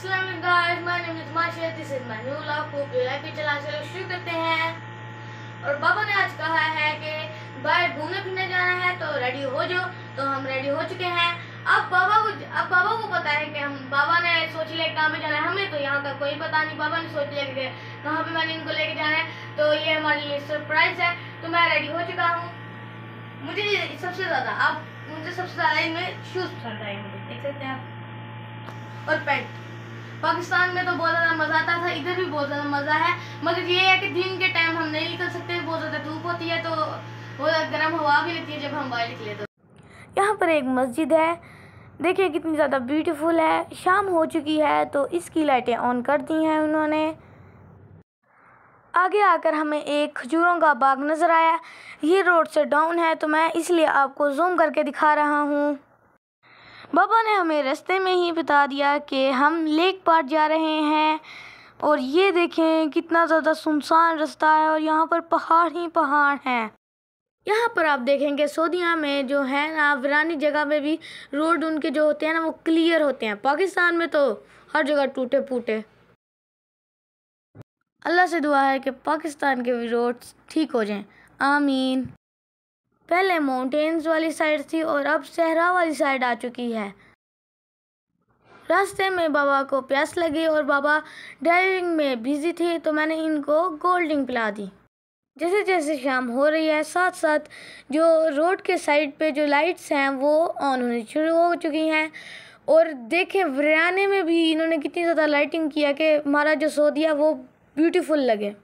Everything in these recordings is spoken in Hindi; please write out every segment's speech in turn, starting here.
Assalamualaikum guys, my name is Masha. This is चला चलो शुरू करते हैं और पापा ने आज कहा है कि बाहर घूमने फिरने जाना है तो रेडी हो जाओ तो हम रेडी हो चुके हैं अब बाबा को अब बाबा को पता है कि हम बाबा ने सोच लिया कहाँ पे जाना है हमें तो यहाँ का कोई पता नहीं बाबा ने सोच लिया कि कहाँ पे मैंने इनको लेके जाना है तो ये हमारे लिए सरप्राइज है तो मैं रेडी हो चुका हूँ मुझे सबसे ज़्यादा अब मुझे सबसे ज़्यादा इनमें शूज़ पसंद आए देख सकते हैं और पैंट पाकिस्तान में तो बहुत ज़्यादा मज़ा आता था इधर भी बहुत ज़्यादा मज़ा है मगर ये है कि दिन के टाइम हम नहीं निकल सकते बहुत ज़्यादा धूप होती है तो बहुत गर्म हवा भी लगती है जब हम बाहर निकले तो यहाँ पर एक मस्जिद है देखिए कितनी ज़्यादा ब्यूटीफुल है शाम हो चुकी है तो इसकी लाइटें ऑन कर दी हैं उन्होंने आगे आकर हमें एक खजूरों का बाग नज़र आया ये रोड से डाउन है तो मैं इसलिए आपको जूम करके दिखा रहा हूँ बाबा ने हमें रास्ते में ही बता दिया कि हम लेक पार जा रहे हैं और ये देखें कितना ज़्यादा सुनसान रास्ता है और यहाँ पर पहाड़ ही पहाड़ हैं यहाँ पर आप देखेंगे सऊदिया में जो है ना वरानी जगह में भी रोड उनके जो होते हैं ना वो क्लियर होते हैं पाकिस्तान में तो हर जगह टूटे फूटे अल्लाह से दुआ है कि पाकिस्तान के भी रोड ठीक हो जाएं आमीन पहले माउंटेन्स वाली साइड थी और अब सहरा वाली साइड आ चुकी है रास्ते में बाबा को प्यास लगी और बाबा ड्राइविंग में बिजी थे तो मैंने इनको कोल्ड ड्रिंक पिला दी जैसे जैसे शाम हो रही है साथ साथ जो रोड के साइड पे जो लाइट्स हैं वो ऑन होनी शुरू हो चुकी हैं और देखें हरियाणा में भी इन्होंने कितनी ज़्यादा लाइटिंग किया कि हमारा जो सो दिया वो ब्यूटीफुल लगे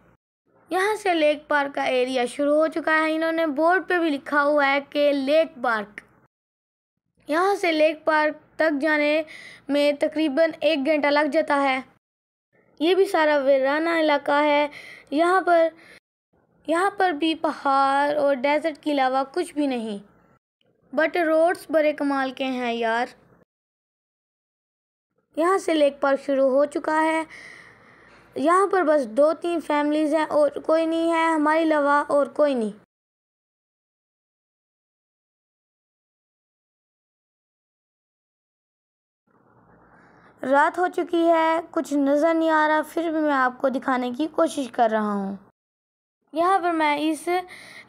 यहाँ से लेक पार्क का एरिया शुरू हो चुका है इन्होंने बोर्ड पे भी लिखा हुआ है कि लेक पार्क यहाँ से लेक पार्क तक जाने में तकरीबन एक घंटा लग जाता है ये भी सारा वेराना इलाका है यहाँ पर यहाँ पर भी पहाड़ और डेजर्ट के अलावा कुछ भी नहीं बट रोड्स बड़े कमाल के हैं यार यहाँ से लेक पार्क शुरू हो चुका है यहाँ पर बस दो तीन फैमिलीज हैं और कोई नहीं है हमारे अलावा और कोई नहीं रात हो चुकी है कुछ नज़र नहीं आ रहा फिर भी मैं आपको दिखाने की कोशिश कर रहा हूँ यहाँ पर मैं इस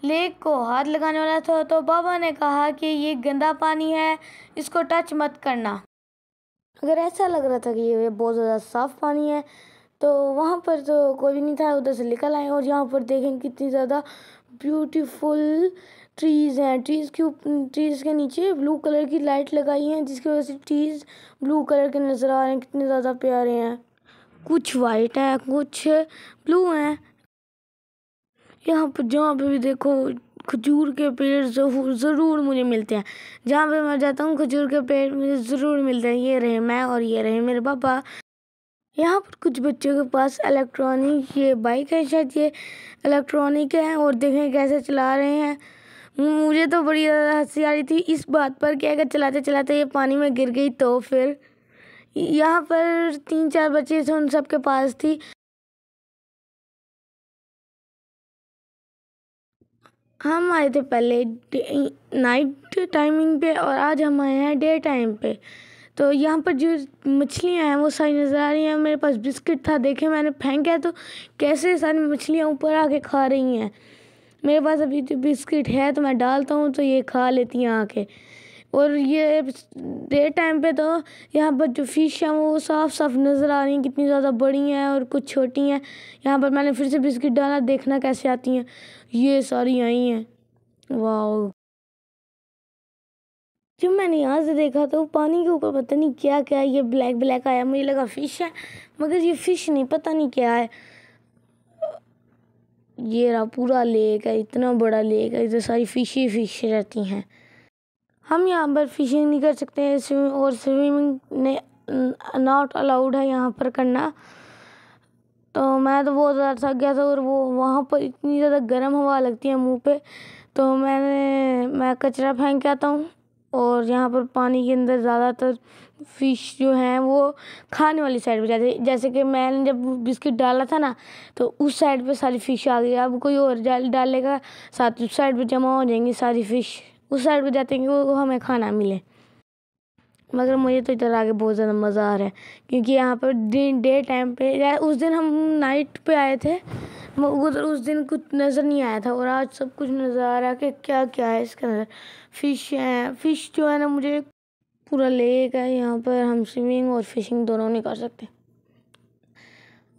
लेक को हाथ लगाने वाला था तो बाबा ने कहा कि ये गंदा पानी है इसको टच मत करना अगर ऐसा लग रहा था कि ये बहुत ज़्यादा साफ़ पानी है तो वहाँ पर तो कोई भी नहीं था उधर से निकल आए और यहाँ पर देखें कितनी ज़्यादा ब्यूटीफुल ट्रीज़ हैं ट्रीज़ के ट्रीज़ के नीचे ब्लू कलर की लाइट लगाई है जिसकी वजह से ट्रीज़ ब्लू कलर के नज़र आ रहे हैं कितने ज़्यादा प्यारे हैं कुछ वाइट हैं कुछ ब्लू हैं यहाँ पर जहाँ पे भी देखो खजूर के पेड़ ज़रूर ज़रूर मुझे मिलते हैं जहाँ पे मैं जाता हूँ खजूर के पेड़ मुझे ज़रूर मिलते हैं ये रहे मैं और ये रहे मेरे पापा यहाँ पर कुछ बच्चों के पास इलेक्ट्रॉनिक ये बाइक है शायद ये इलेक्ट्रॉनिक है और देखें कैसे चला रहे हैं मुझे तो बड़ी ज़्यादा हंसी आ रही थी इस बात पर कि अगर चलाते चलाते ये पानी में गिर गई तो फिर यहाँ पर तीन चार बच्चे थे उन सब के पास थी हम आए थे पहले नाइट टाइमिंग पे और आज हम आए हैं डे टाइम पे तो यहाँ पर जो मछलियाँ हैं वो सारी नज़र आ रही हैं मेरे पास बिस्किट था देखे मैंने फेंका है तो कैसे सारी मछलियाँ ऊपर आके खा रही हैं मेरे पास अभी जो तो बिस्किट है तो मैं डालता हूँ तो ये खा लेती हैं आके और ये डे टाइम पे तो यहाँ पर जो फिश हैं वो साफ साफ नज़र आ रही हैं कितनी ज़्यादा बड़ी हैं और कुछ छोटी हैं यहाँ पर मैंने फिर से बिस्किट डाला देखना कैसे आती हैं ये सारी आई हैं वाह जब मैंने यहाँ से देखा तो पानी के ऊपर पता नहीं क्या क्या ये ब्लैक ब्लैक आया मुझे लगा फ़िश है मगर ये फ़िश नहीं पता नहीं क्या है ये रहा पूरा लेक है इतना बड़ा लेक है इधर सारी फ़िश ही फ़िश रहती हैं हम यहाँ पर फ़िशिंग नहीं कर सकते हैं और स्विमिंग ने नॉट अलाउड है यहाँ पर करना तो मैं तो बहुत ज़्यादा थक गया था और वो वहाँ पर इतनी ज़्यादा गर्म हवा लगती है मुँह पे तो मैंने मैं कचरा फेंक आता हूँ और यहाँ पर पानी के अंदर ज़्यादातर फिश जो हैं वो खाने वाली साइड पर जाते जैसे कि मैंने जब बिस्किट डाला था ना तो उस साइड पे सारी फ़िश आ गई अब कोई और डाल डालेगा साथ उस साइड पे जमा हो जाएंगी सारी फ़िश उस साइड पे जाते हैं कि वो हमें खाना मिले मगर मुझे तो इधर आगे बहुत ज़्यादा मज़ा आ रहा है क्योंकि यहाँ पर दिन डे टाइम पर उस दिन हम नाइट पर आए थे उधर उस दिन कुछ नज़र नहीं आया था और आज सब कुछ नज़र आ रहा है कि क्या क्या है इसके अंदर फ़िश है फ़िश जो है ना मुझे पूरा लेक है यहाँ पर हम स्विमिंग और फिशिंग दोनों नहीं कर सकते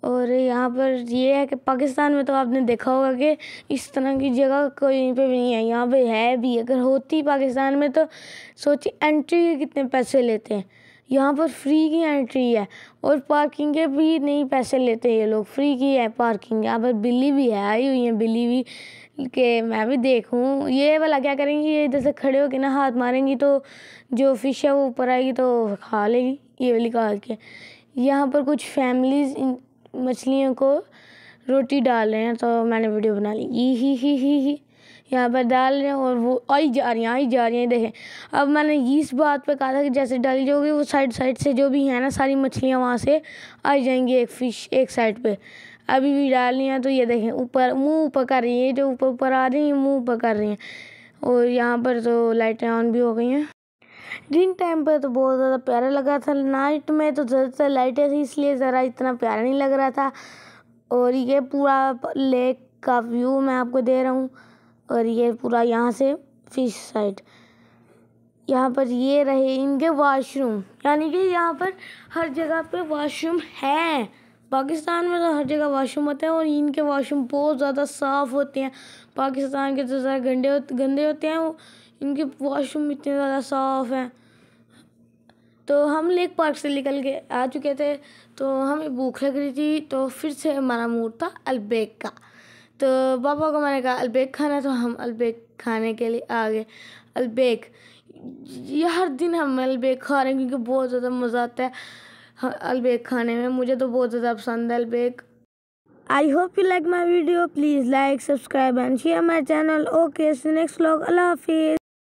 और यहाँ पर ये है कि पाकिस्तान में तो आपने देखा होगा कि इस तरह की जगह कहीं पे भी नहीं है यहाँ पे है भी अगर होती पाकिस्तान में तो सोचिए एंट्री के कितने पैसे लेते हैं यहाँ पर फ्री की एंट्री है और पार्किंग के भी नहीं पैसे लेते ये लोग फ्री की है पार्किंग यहाँ पर बिल्ली भी है आई हुई है बिल्ली भी के मैं भी देखूँ ये वाला क्या करेंगी ये जैसे खड़े होके ना हाथ मारेंगी तो जो फिश है वो ऊपर आएगी तो खा लेगी ये वाली खा के यहाँ पर कुछ फैमिलीज इन मछलियों को रोटी डाल रहे हैं तो मैंने वीडियो बना ली ही ही ही ही, ही। यहाँ पर डाल रहे हैं और वो आई जा रही हैं आई जा रही हैं देखें अब मैंने इस बात पे कहा था कि जैसे डाली जाओगी वो साइड साइड से जो भी है ना सारी मछलियाँ वहाँ से आ जाएंगी एक फिश एक साइड पे अभी भी डाल रही हैं तो ये देखें ऊपर मुँह ऊपर कर रही है जो ऊपर ऊपर आ रही हैं मुँह ऊपर कर रही हैं और यहाँ पर तो लाइटें ऑन भी हो गई हैं दिन टाइम पर तो बहुत ज़्यादा प्यारा लगा था नाइट में तो ज़्यादातर लाइटें थी इसलिए ज़रा इतना प्यारा नहीं लग रहा था और ये पूरा लेक का व्यू मैं आपको दे रहा हूँ और ये पूरा यहाँ से फिश साइड यहाँ पर ये रहे इनके वॉशरूम यानी कि यहाँ पर हर जगह पे वॉशरूम है पाकिस्तान में तो हर जगह वॉशरूम होते हैं और इनके वॉशरूम बहुत ज़्यादा साफ़ होते हैं पाकिस्तान के तो ज़्यादा गंदे गंदे होते हैं वो इनके वॉशरूम इतने ज़्यादा साफ़ हैं तो हम लेक पार्क से निकल के आ चुके थे तो हमें भूख लग रही थी तो फिर से हमारा मूड था अलबेग का तो पापा को मैंने कहा अलबेक खाना तो हम अलबेग खाने के लिए आ गए अलबेक ये हर दिन हम अलबेग खा रहे हैं क्योंकि बहुत ज़्यादा मज़ा आता है अलबेक खाने में मुझे तो बहुत ज़्यादा पसंद है अलबेक I hope you like my video please like subscribe and share my channel okay next vlog अल्लाह हाफिज़